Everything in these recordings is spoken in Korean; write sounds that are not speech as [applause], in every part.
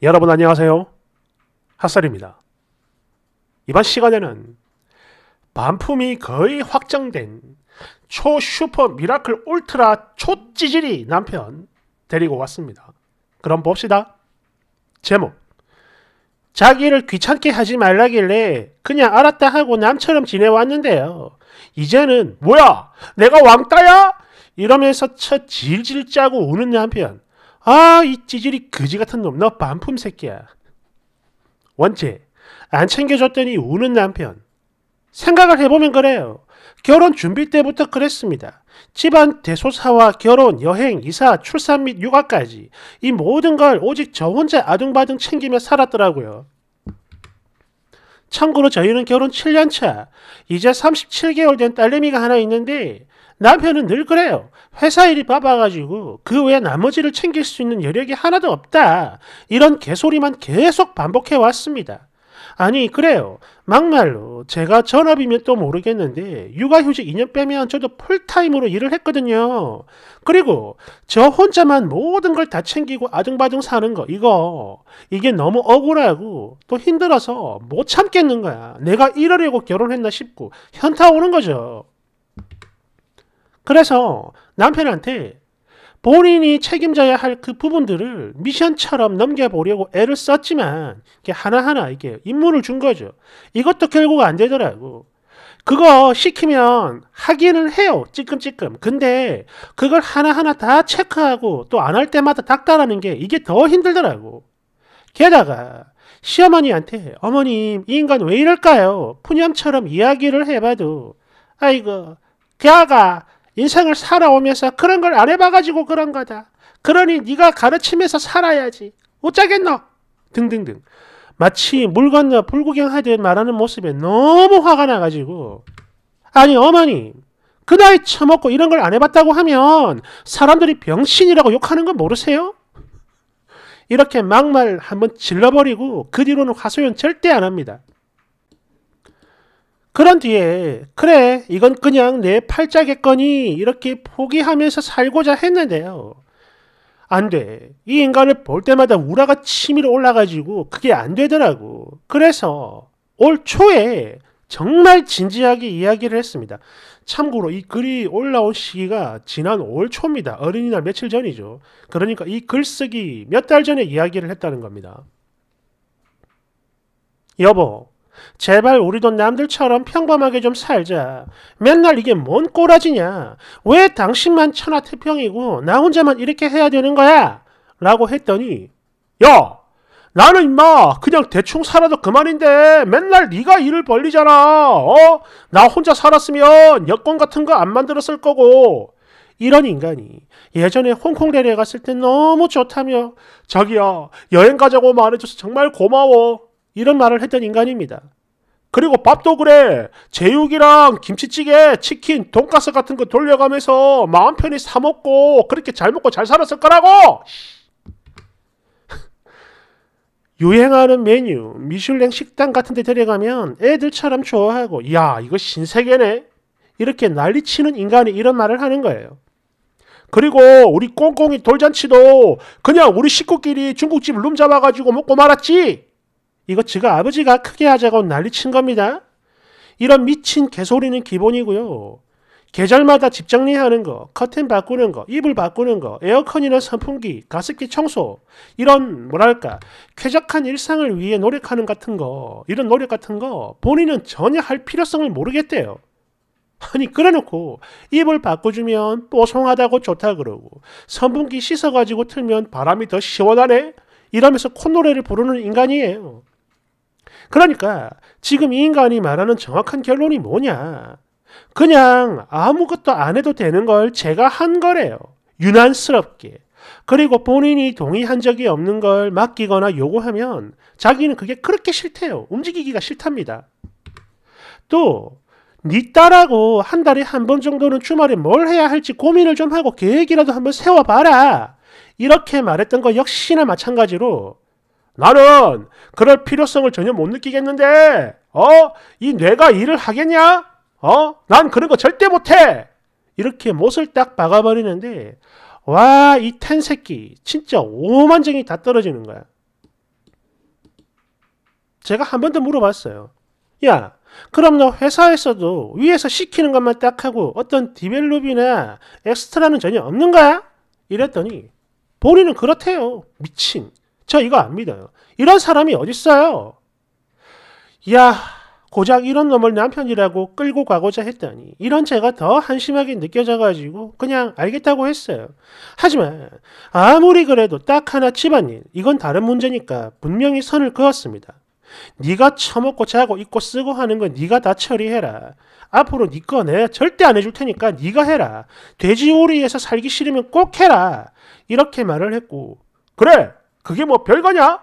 여러분 안녕하세요. 핫설입니다. 이번 시간에는 반품이 거의 확정된 초 슈퍼 미라클 울트라 초찌질이 남편 데리고 왔습니다. 그럼 봅시다. 제목 자기를 귀찮게 하지 말라길래 그냥 알았다 하고 남처럼 지내왔는데요. 이제는 뭐야 내가 왕따야? 이러면서 첫 질질 짜고 우는 남편 아, 이 찌질이 거지 같은 놈, 너 반품 새끼야. 원체, 안 챙겨줬더니 우는 남편. 생각을 해보면 그래요. 결혼 준비 때부터 그랬습니다. 집안 대소사와 결혼, 여행, 이사, 출산 및 육아까지 이 모든 걸 오직 저 혼자 아둥바둥 챙기며 살았더라고요. 참고로 저희는 결혼 7년 차, 이제 37개월 된 딸내미가 하나 있는데 남편은 늘 그래요. 회사 일이 바빠가지고 그 외 나머지를 챙길 수 있는 여력이 하나도 없다. 이런 개소리만 계속 반복해 왔습니다. 아니 그래요. 막말로 제가 전업이면 또 모르겠는데 육아휴직 2년 빼면 저도 풀타임으로 일을 했거든요. 그리고 저 혼자만 모든 걸 다 챙기고 아등바등 사는 거 이거 이게 너무 억울하고 또 힘들어서 못 참겠는 거야. 내가 이러려고 결혼했나 싶고 현타 오는 거죠. 그래서 남편한테 본인이 책임져야 할 그 부분들을 미션처럼 넘겨보려고 애를 썼지만 이게 하나하나 이게 임무를 준 거죠. 이것도 결국 안 되더라고. 그거 시키면 하기는 해요. 찔끔찔끔. 근데 그걸 하나하나 다 체크하고 또 안 할 때마다 닦아라는 게 이게 더 힘들더라고. 게다가 시어머니한테 어머님 이 인간 왜 이럴까요? 푸념처럼 이야기를 해봐도 아이고 걔가 인생을 살아오면서 그런 걸 안 해봐가지고 그런 거다. 그러니 네가 가르침에서 살아야지. 어쩌겠노? 등등등. 마치 물 건너 불구경하듯 말하는 모습에 너무 화가 나가지고 아니 어머니 그 나이 처먹고 이런 걸 안 해봤다고 하면 사람들이 병신이라고 욕하는 거 모르세요? 이렇게 막말 한번 질러버리고 그 뒤로는 화소연 절대 안 합니다. 그런 뒤에 그래 이건 그냥 내 팔자겠거니 이렇게 포기하면서 살고자 했는데요. 안 돼. 이 인간을 볼 때마다 우라가 치밀어 올라가지고 그게 안 되더라고. 그래서 올 초에 정말 진지하게 이야기를 했습니다. 참고로 이 글이 올라온 시기가 지난 5월 초입니다. 어린이날 며칠 전이죠. 그러니까 이 글쓰기 몇 달 전에 이야기를 했다는 겁니다. 여보, 제발 우리도 남들처럼 평범하게 좀 살자. 맨날 이게 뭔 꼬라지냐. 왜 당신만 천하태평이고 나 혼자만 이렇게 해야 되는 거야? 라고 했더니 야! 나는 임마 그냥 대충 살아도 그만인데 맨날 네가 일을 벌리잖아. 어? 나 혼자 살았으면 여권 같은 거 안 만들었을 거고. 이런 인간이 예전에 홍콩 대에 갔을 때 너무 좋다며 자기야 여행 가자고 말해줘서 정말 고마워 이런 말을 했던 인간입니다. 그리고 밥도 그래. 제육이랑 김치찌개, 치킨, 돈가스 같은 거 돌려가면서 마음 편히 사 먹고 그렇게 잘 먹고 잘 살았을 거라고. [laughs] 유행하는 메뉴, 미슐랭 식당 같은 데 데려가면 애들처럼 좋아하고 야, 이거 신세계네. 이렇게 난리치는 인간이 이런 말을 하는 거예요. 그리고 우리 꽁꽁이 돌잔치도 그냥 우리 식구끼리 중국집 룸 잡아가지고 먹고 말았지. 이거 지가 아버지가 크게 하자고 난리친 겁니다. 이런 미친 개소리는 기본이고요. 계절마다 집 정리하는 거, 커튼 바꾸는 거, 이불 바꾸는 거, 에어컨이나 선풍기, 가습기 청소, 이런 뭐랄까 쾌적한 일상을 위해 노력하는 같은 거, 이런 노력 같은 거 본인은 전혀 할 필요성을 모르겠대요. 아니 그래놓고 이불 바꿔주면 뽀송하다고 좋다 그러고 선풍기 씻어가지고 틀면 바람이 더 시원하네 이러면서 콧노래를 부르는 인간이에요. 그러니까 지금 인간이 말하는 정확한 결론이 뭐냐? 그냥 아무것도 안 해도 되는 걸 제가 한 거래요. 유난스럽게. 그리고 본인이 동의한 적이 없는 걸 맡기거나 요구하면 자기는 그게 그렇게 싫대요. 움직이기가 싫답니다. 또, 니 딸하고 한 달에 한 번 정도는 주말에 뭘 해야 할지 고민을 좀 하고 계획이라도 한번 세워봐라. 이렇게 말했던 거 역시나 마찬가지로 나는 그럴 필요성을 전혀 못 느끼겠는데, 어? 이 뇌가 일을 하겠냐? 어? 난 그런 거 절대 못해! 이렇게 못을 딱 박아버리는데, 와, 이 텐 새끼, 진짜 오만정이 다 떨어지는 거야. 제가 한 번 더 물어봤어요. 야, 그럼 너 회사에서도 위에서 시키는 것만 딱 하고 어떤 디벨롭이나 엑스트라는 전혀 없는 거야? 이랬더니 본인은 그렇대요. 미친. 저 이거 안 믿어요. 이런 사람이 어딨어요? 야, 고작 이런 놈을 남편이라고 끌고 가고자 했다니 이런 제가 더 한심하게 느껴져가지고 그냥 알겠다고 했어요. 하지만 아무리 그래도 딱 하나 집안일 이건 다른 문제니까 분명히 선을 그었습니다. 네가 처먹고 자고 입고 쓰고 하는 건 네가 다 처리해라. 앞으로 네 거네 절대 안 해줄 테니까 네가 해라. 돼지오리에서 살기 싫으면 꼭 해라. 이렇게 말을 했고 그래 그게 뭐 별거냐?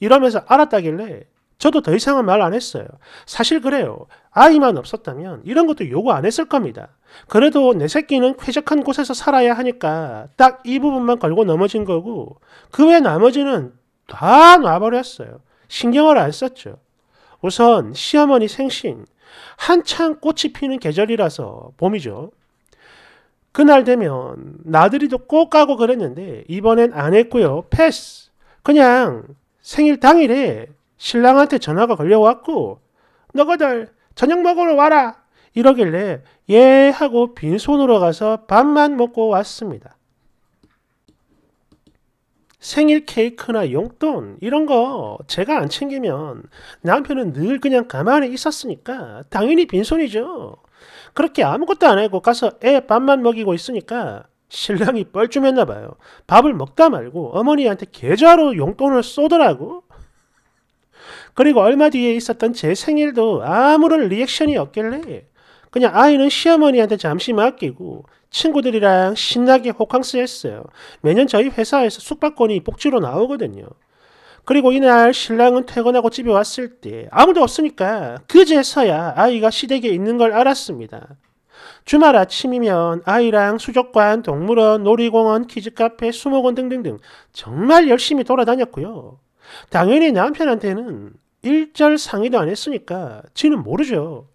이러면서 알았다길래 저도 더 이상은 말 안 했어요. 사실 그래요. 아이만 없었다면 이런 것도 요구 안 했을 겁니다. 그래도 내 새끼는 쾌적한 곳에서 살아야 하니까 딱 이 부분만 걸고 넘어진 거고 그 외 나머지는 다 놔버렸어요. 신경을 안 썼죠. 우선 시어머니 생신 한창 꽃이 피는 계절이라서 봄이죠. 그날 되면 나들이도 꼭 가고 그랬는데 이번엔 안 했고요. 패스. 그냥 생일 당일에 신랑한테 전화가 걸려왔고 너거들 저녁 먹으러 와라 이러길래 예 하고 빈손으로 가서 밥만 먹고 왔습니다. 생일 케이크나 용돈 이런 거 제가 안 챙기면 남편은 늘 그냥 가만히 있었으니까 당연히 빈손이죠. 그렇게 아무것도 안 하고 가서 애 밥만 먹이고 있으니까 신랑이 뻘쭘했나 봐요. 밥을 먹다 말고 어머니한테 계좌로 용돈을 쏘더라고. 그리고 얼마 뒤에 있었던 제 생일도 아무런 리액션이 없길래 그냥 아이는 시어머니한테 잠시 맡기고 친구들이랑 신나게 호캉스 했어요. 매년 저희 회사에서 숙박권이 복지로 나오거든요. 그리고 이날 신랑은 퇴근하고 집에 왔을 때 아무도 없으니까 그제서야 아이가 시댁에 있는 걸 알았습니다. 주말 아침이면 아이랑 수족관, 동물원, 놀이공원, 키즈카페, 수목원 등등등 정말 열심히 돌아다녔고요. 당연히 남편한테는 일절 상의도 안 했으니까 지는 모르죠.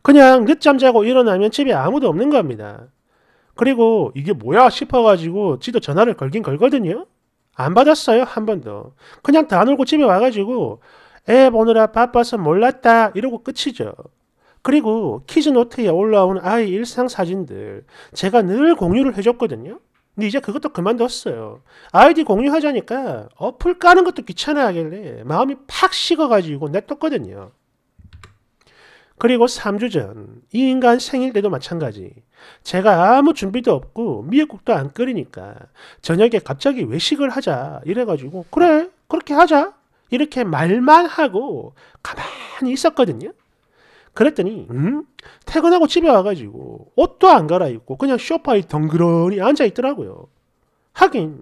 그냥 늦잠 자고 일어나면 집에 아무도 없는 겁니다. 그리고 이게 뭐야 싶어가지고 지도 전화를 걸긴 걸거든요. 안 받았어요 한 번도. 그냥 다 놀고 집에 와가지고 애 보느라 바빠서 몰랐다 이러고 끝이죠. 그리고 키즈노트에 올라온 아이 일상 사진들 제가 늘 공유를 해줬거든요. 근데 이제 그것도 그만뒀어요. 아이디 공유하자니까 어플 까는 것도 귀찮아 하길래 마음이 팍 식어가지고 냅뒀거든요. 그리고 3주 전, 이 인간 생일 때도 마찬가지. 제가 아무 준비도 없고 미역국도 안 끓이니까 저녁에 갑자기 외식을 하자 이래가지고 그래 그렇게 하자 이렇게 말만 하고 가만히 있었거든요. 그랬더니 음? 퇴근하고 집에 와가지고 옷도 안 갈아입고 그냥 쇼파에 덩그러니 앉아 있더라고요. 하긴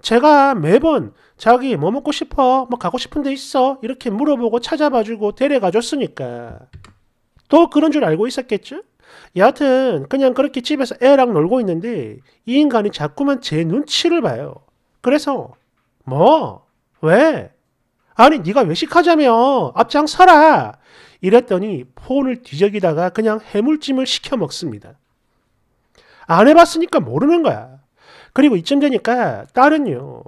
제가 매번 자기 뭐 먹고 싶어? 뭐 가고 싶은 데 있어? 이렇게 물어보고 찾아봐주고 데려가 줬으니까 또 그런 줄 알고 있었겠죠? 여하튼 그냥 그렇게 집에서 애랑 놀고 있는데 이 인간이 자꾸만 제 눈치를 봐요. 그래서 뭐? 왜? 아니 네가 외식하자며 앞장서라 이랬더니 폰을 뒤적이다가 그냥 해물찜을 시켜 먹습니다. 안 해봤으니까 모르는 거야. 그리고 이쯤 되니까 딸은요.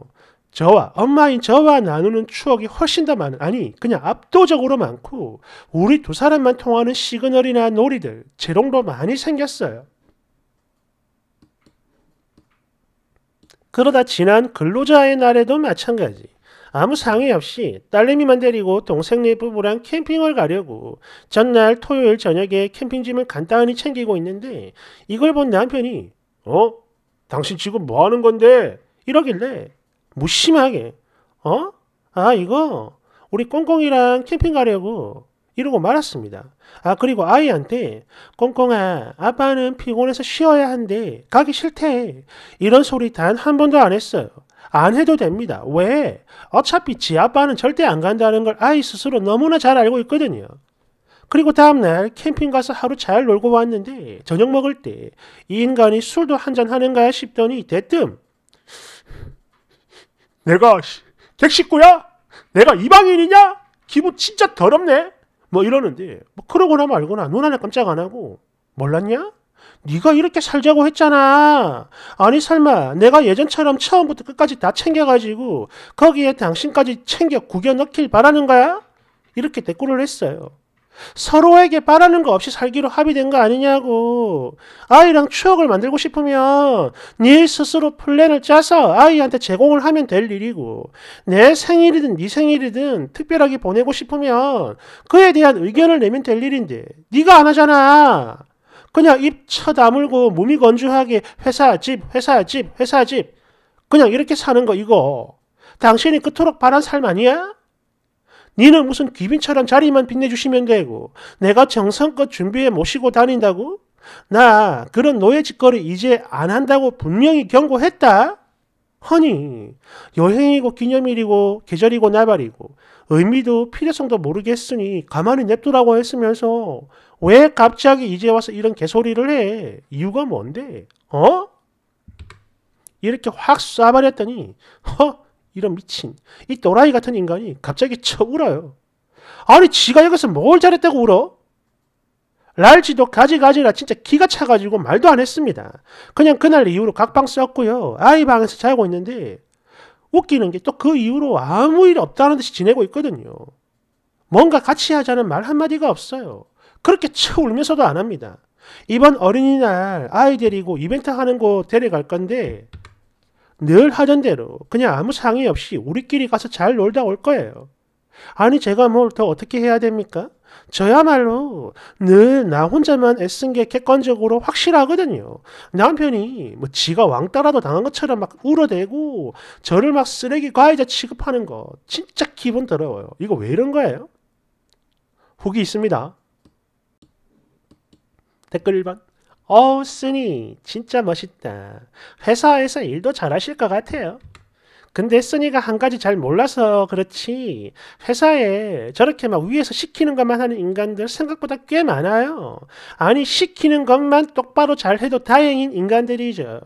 저와 엄마인 저와 나누는 추억이 훨씬 더 많은 아니 그냥 압도적으로 많고 우리 두 사람만 통하는 시그널이나 놀이들 재롱도 많이 생겼어요. 그러다 지난 근로자의 날에도 마찬가지. 아무 상의 없이 딸내미만 데리고 동생 네 부부랑 캠핑을 가려고 전날 토요일 저녁에 캠핑짐을 간단히 챙기고 있는데 이걸 본 남편이 어? 당신 지금 뭐 하는 건데? 이러길래 무심하게 어? 아 이거 우리 꽁꽁이랑 캠핑 가려고 이러고 말았습니다. 아 그리고 아이한테 꽁꽁아 아빠는 피곤해서 쉬어야 한대 가기 싫대 이런 소리 단 한 번도 안 했어요. 안 해도 됩니다. 왜? 어차피 지 아빠는 절대 안 간다는 걸 아이 스스로 너무나 잘 알고 있거든요. 그리고 다음날 캠핑 가서 하루 잘 놀고 왔는데 저녁 먹을 때 이 인간이 술도 한 잔 하는가 싶더니 대뜸 내가 객식구야? 내가 이방인이냐? 기분 진짜 더럽네? 뭐 이러는데 뭐 그러거나 말거나 눈 하나 깜짝 안 하고 몰랐냐? 네가 이렇게 살자고 했잖아. 아니 설마 내가 예전처럼 처음부터 끝까지 다 챙겨가지고 거기에 당신까지 챙겨 구겨 넣길 바라는 거야? 이렇게 대꾸를 했어요. 서로에게 바라는 거 없이 살기로 합의된 거 아니냐고. 아이랑 추억을 만들고 싶으면 네 스스로 플랜을 짜서 아이한테 제공을 하면 될 일이고 내 생일이든 네 생일이든 특별하게 보내고 싶으면 그에 대한 의견을 내면 될 일인데 네가 안 하잖아. 그냥 입 쳐다물고 몸이 건조하게 회사 집, 회사 집, 회사 집. 그냥 이렇게 사는 거 이거. 당신이 그토록 바란 삶 아니야? 니는 무슨 귀빈처럼 자리만 빛내주시면 되고 내가 정성껏 준비해 모시고 다닌다고? 나 그런 노예 짓거리 이제 안 한다고 분명히 경고했다. 허니 여행이고 기념일이고 계절이고 나발이고 의미도 필요성도 모르겠으니 가만히 냅두라고 했으면서 왜 갑자기 이제 와서 이런 개소리를 해? 이유가 뭔데? 어? 이렇게 확 쏴버렸더니 허? 어? 이런 미친 이 또라이 같은 인간이 갑자기 쳐 울어요. 아니 지가 여기서 뭘 잘했다고 울어? 랄지도 가지가지라 진짜 기가 차가지고 말도 안 했습니다. 그냥 그날 이후로 각방 썼고요. 아이 방에서 자고 있는데 웃기는 게 또 그 이후로 아무 일 없다는 듯이 지내고 있거든요. 뭔가 같이 하자는 말 한마디가 없어요. 그렇게 쳐 울면서도 안 합니다. 이번 어린이날 아이 데리고 이벤트 하는 거 데려갈 건데 늘 하던 대로 그냥 아무 상의 없이 우리끼리 가서 잘 놀다 올 거예요. 아니 제가 뭘 더 어떻게 해야 됩니까? 저야말로 늘 나 혼자만 애쓴 게 객관적으로 확실하거든요. 남편이 뭐 지가 왕따라도 당한 것처럼 막 울어대고 저를 막 쓰레기 과외자 취급하는 거 진짜 기분 더러워요. 이거 왜 이런 거예요? 후기 있습니다. 댓글 1번 어우 쓰니 진짜 멋있다. 회사에서 일도 잘하실 것 같아요. 근데 쓰니가 한 가지 잘 몰라서 그렇지 회사에 저렇게 막 위에서 시키는 것만 하는 인간들 생각보다 꽤 많아요. 아니 시키는 것만 똑바로 잘해도 다행인 인간들이죠.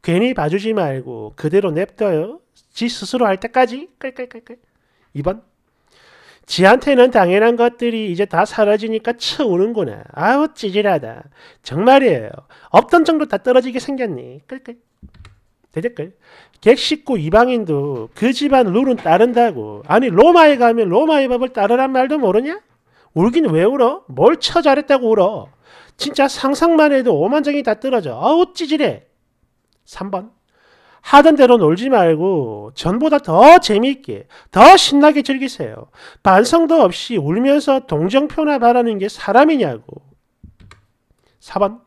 괜히 봐주지 말고 그대로 냅둬요. 지 스스로 할 때까지 깔깔깔깔. 2번 지한테는 당연한 것들이 이제 다 사라지니까 쳐오는구나. 아우 찌질하다. 정말이에요. 없던 정도 다 떨어지게 생겼니. 끌끌. 대댓글. 객식구 이방인도 그 집안 룰은 따른다고. 아니 로마에 가면 로마의 법을 따르란 말도 모르냐? 울긴 왜 울어? 뭘 쳐 잘했다고 울어? 진짜 상상만 해도 오만정이다 떨어져. 아우 찌질해. 3번. 하던 대로 놀지 말고 전보다 더 재미있게, 더 신나게 즐기세요. 반성도 없이 울면서 동정표나 바라는 게 사람이냐고. 4번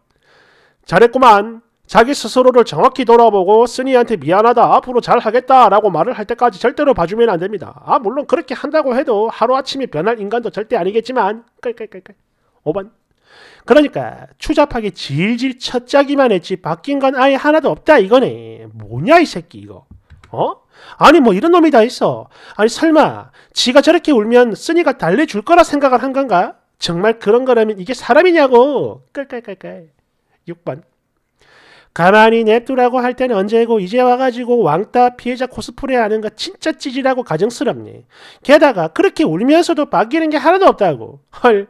잘했구만. 자기 스스로를 정확히 돌아보고 쓰니한테 미안하다, 앞으로 잘하겠다 라고 말을 할 때까지 절대로 봐주면 안 됩니다. 아 물론 그렇게 한다고 해도 하루아침에 변할 인간도 절대 아니겠지만 끌끌끌끌 5번 그러니까 추잡하게 질질 첫짜기만 했지 바뀐 건 아예 하나도 없다 이거네. 뭐냐 이 새끼 이거. 어? 아니 뭐 이런 놈이 다 있어. 아니 설마 지가 저렇게 울면 쓰니가 달래줄 거라 생각을 한 건가? 정말 그런 거라면 이게 사람이냐고. 깔깔깔깔. 6번. 가만히 냅두라고 할 때는 언제고 이제 와가지고 왕따 피해자 코스프레 하는 거 진짜 찌질하고 가정스럽네. 게다가 그렇게 울면서도 바뀌는 게 하나도 없다고. 헐.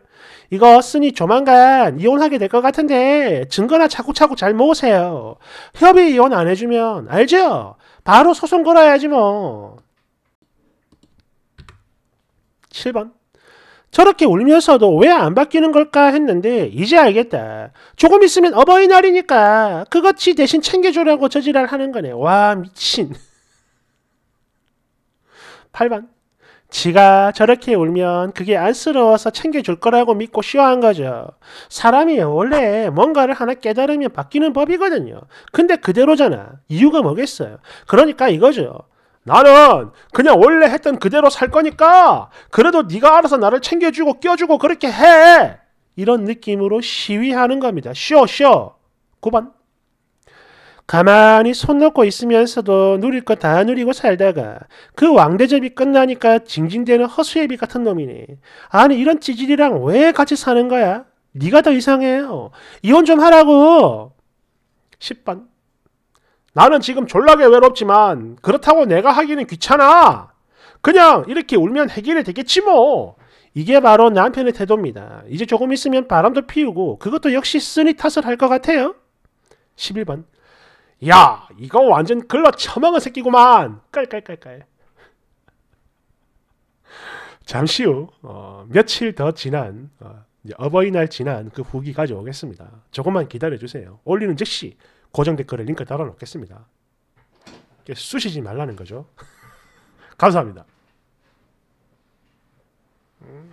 이거 쓰니 조만간 이혼하게 될 것 같은데 증거나 차곡차곡 잘 모으세요. 협의 이혼 안 해주면 알죠? 바로 소송 걸어야지 뭐. 7번 저렇게 울면서도 왜 안 바뀌는 걸까 했는데 이제 알겠다. 조금 있으면 어버이날이니까 그것이 대신 챙겨주려고 저지랄 하는 거네. 와 미친. 8번 지가 저렇게 울면 그게 안쓰러워서 챙겨줄 거라고 믿고 쉬어한 거죠. 사람이 원래 뭔가를 하나 깨달으면 바뀌는 법이거든요. 근데 그대로잖아. 이유가 뭐겠어요? 그러니까 이거죠. 나는 그냥 원래 했던 그대로 살 거니까 그래도 네가 알아서 나를 챙겨주고 껴주고 그렇게 해. 이런 느낌으로 시위하는 겁니다. 쉬어 쉬어. 9번. 가만히 손 놓고 있으면서도 누릴 것 다 누리고 살다가 그 왕대접이 끝나니까 징징대는 허수애비 같은 놈이네. 아니 이런 찌질이랑 왜 같이 사는 거야? 네가 더 이상해요. 이혼 좀 하라고. 10번. 나는 지금 졸라게 외롭지만 그렇다고 내가 하기는 귀찮아. 그냥 이렇게 울면 해결이 되겠지 뭐. 이게 바로 남편의 태도입니다. 이제 조금 있으면 바람도 피우고 그것도 역시 쓰니 탓을 할 것 같아요. 11번. 야 이거 완전 글러 처망한 새끼구만 깔깔깔깔 잠시 후 어, 며칠 더 지난 어, 어버이날 지난 그 후기 가져오겠습니다 조금만 기다려주세요 올리는 즉시 고정 댓글에 링크 달아놓겠습니다 쑤시지 말라는 거죠 [laughs] 감사합니다 음.